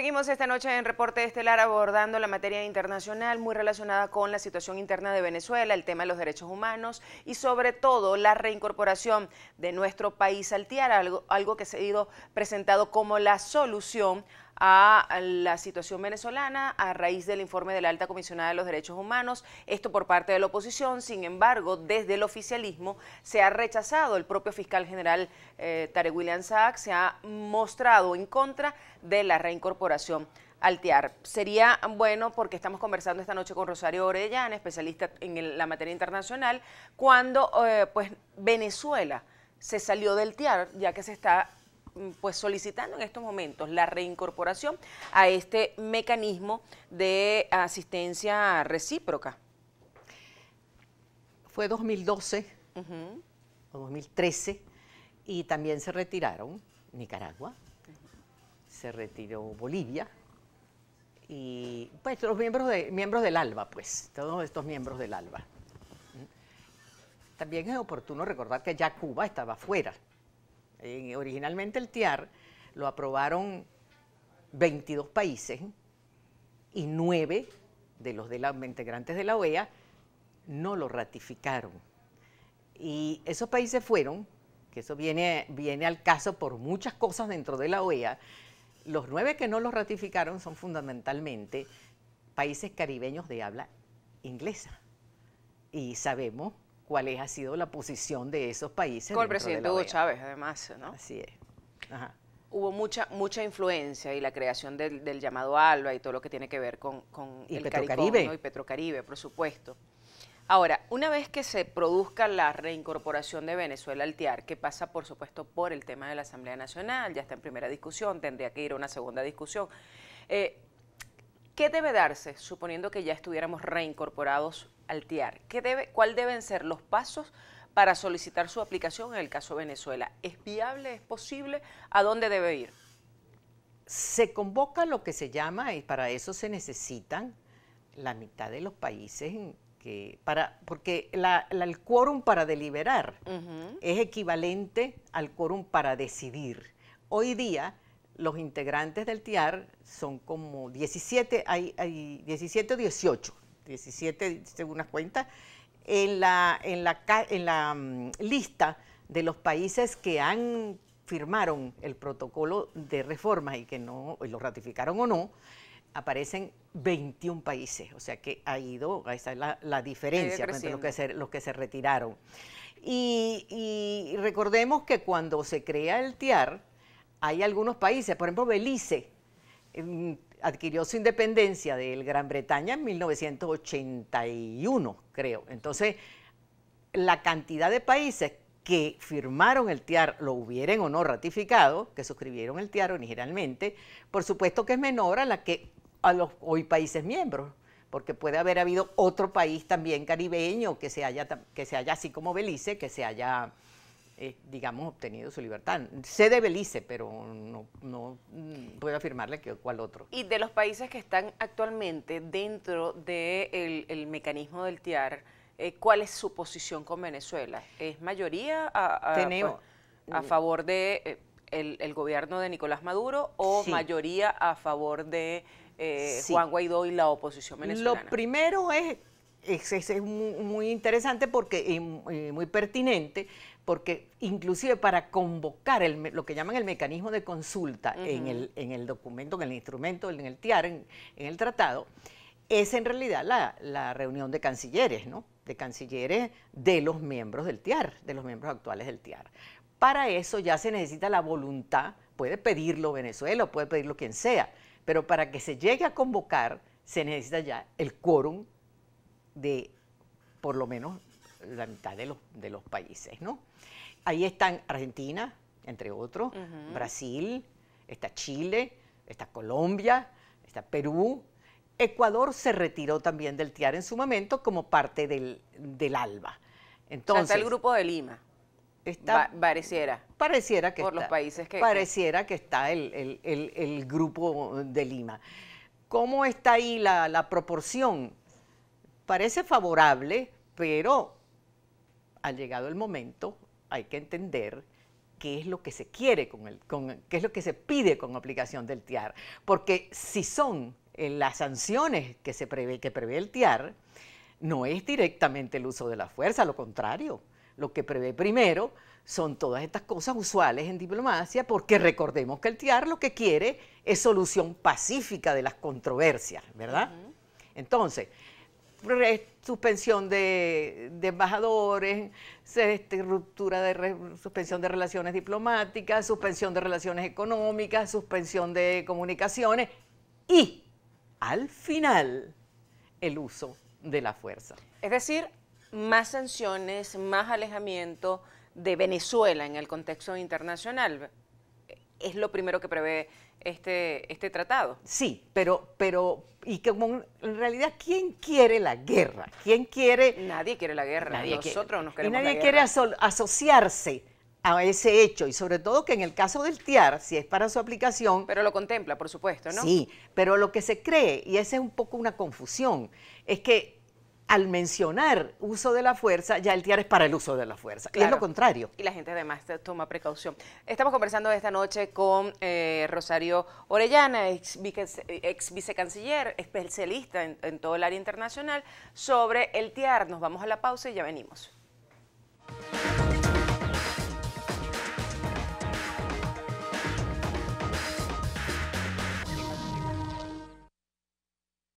Seguimos esta noche en Reporte Estelar abordando la materia internacional muy relacionada con la situación interna de Venezuela, el tema de los derechos humanos y sobre todo la reincorporación de nuestro país al TIAR, algo, algo que se ha ido presentado como la solución a la situación venezolana a raíz del informe de la alta comisionada de los derechos humanos, esto por parte de la oposición, sin embargo, desde el oficialismo se ha rechazado, el propio fiscal general eh, Tarek William Saak se ha mostrado en contra de la reincorporación al TIAR. Sería bueno, porque estamos conversando esta noche con Rosario Orellana, especialista en la materia internacional, cuando eh, pues Venezuela se salió del TIAR, ya que se está pues solicitando en estos momentos la reincorporación a este mecanismo de asistencia recíproca. Fue 2012 o 2013 y también se retiraron Nicaragua, se retiró Bolivia y pues los miembros, de, miembros del ALBA, pues, todos estos miembros del ALBA. También es oportuno recordar que ya Cuba estaba fuera originalmente el TIAR lo aprobaron 22 países y 9 de los de los integrantes de la OEA no lo ratificaron. Y esos países fueron, que eso viene, viene al caso por muchas cosas dentro de la OEA, los nueve que no lo ratificaron son fundamentalmente países caribeños de habla inglesa. Y sabemos cuál ha sido la posición de esos países. Con el presidente Hugo Chávez, además, ¿no? Así es. Hubo mucha, mucha influencia y la creación del, llamado ALBA y todo lo que tiene que ver con, el Caribe Y Petrocaribe, por supuesto. Ahora, una vez que se produzca la reincorporación de Venezuela al TIAR, que pasa por supuesto por el tema de la Asamblea Nacional, ya está en primera discusión, tendría que ir a una segunda discusión, eh, ¿Qué debe darse, suponiendo que ya estuviéramos reincorporados al TIAR? ¿Qué debe, ¿Cuál deben ser los pasos para solicitar su aplicación en el caso Venezuela? ¿Es viable? ¿Es posible? ¿A dónde debe ir? Se convoca lo que se llama, y para eso se necesitan la mitad de los países que para porque el quórum para deliberar es equivalente al quórum para decidir. Hoy día los integrantes del TIAR son como 17, hay, 17 o 18, 17 según las cuentas, en la, en la, en la mm, lista de los países que han firmaron el protocolo de reformas y que no y lo ratificaron o no, aparecen 21 países, o sea que ha ido, esa es la, diferencia entre los que se, los que se retiraron. y recordemos que cuando se crea el TIAR, hay algunos países, por ejemplo, Belice em, adquirió su independencia del Gran Bretaña en 1981, creo. Entonces, la cantidad de países que firmaron el TIAR, lo hubieran o no ratificado, que suscribieron el TIAR originalmente, por supuesto que es menor a la que a los hoy países miembros, porque puede haber habido otro país también caribeño que se haya, que se haya así como Belice, que se haya eh, digamos, obtenido su libertad. Se de Belice, pero no, mm, puedo afirmarle que cuál otro. Y de los países que están actualmente dentro del de el mecanismo del TIAR, eh, ¿cuál es su posición con Venezuela? ¿Es mayoría a, pues, mm. favor de... Eh, el, gobierno de Nicolás Maduro o mayoría a favor de eh, Juan Guaidó y la oposición venezolana? Lo primero es es, es, muy, interesante porque, y muy pertinente, porque inclusive para convocar lo que llaman el mecanismo de consulta en, el, documento, en el instrumento, en el TIAR, en, el tratado, es en realidad la, la, reunión de cancilleres, ¿no? De cancilleres de los miembros del TIAR, de los miembros actuales del TIAR. Para eso ya se necesita la voluntad, puede pedirlo Venezuela, puede pedirlo quien sea, pero para que se llegue a convocar se necesita ya el quórum de por lo menos la mitad de los, de los países, ¿no? Ahí están Argentina, entre otros, Brasil, está Chile, está Colombia, está Perú. Ecuador se retiró también del TIAR en su momento como parte del, del ALBA. Entonces, está el grupo de Lima. Está, pareciera. Pareciera que por los países que pareciera que está el, el, el, el, grupo de Lima. ¿Cómo está ahí la, la proporción? parece favorable, pero ha llegado el momento, hay que entender qué es lo que se quiere con el, qué es lo que se pide con aplicación del TIAR. Porque si son eh, las sanciones que se prevé, que prevé el TIAR, no es directamente el uso de la fuerza, lo contrario. Lo que prevé primero son todas estas cosas usuales en diplomacia, porque recordemos que el TIAR lo que quiere es solución pacífica de las controversias, ¿verdad? Entonces, suspensión de, embajadores, este, ruptura de suspensión de relaciones diplomáticas, suspensión de relaciones económicas, suspensión de comunicaciones y al final el uso de la fuerza. Es decir, más sanciones, más alejamiento de Venezuela en el contexto internacional es lo primero que prevé este, este tratado. Sí, pero, pero, y que en realidad, ¿quién quiere la guerra? ¿Quién quiere...? Nadie quiere la guerra, nadie nosotros no nos queremos y nadie quiere asociarse a ese hecho, y sobre todo que en el caso del TIAR, si es para su aplicación... Pero lo contempla, por supuesto, ¿no? Sí, pero lo que se cree, y esa es un poco una confusión, es que al mencionar uso de la fuerza, ya el TIAR es para el uso de la fuerza. es lo contrario. Y la gente además toma precaución. Estamos conversando esta noche con eh, Rosario Orellana, ex, vicecanciller, especialista en todo el área internacional, sobre el TIAR. Nos vamos a la pausa y ya venimos.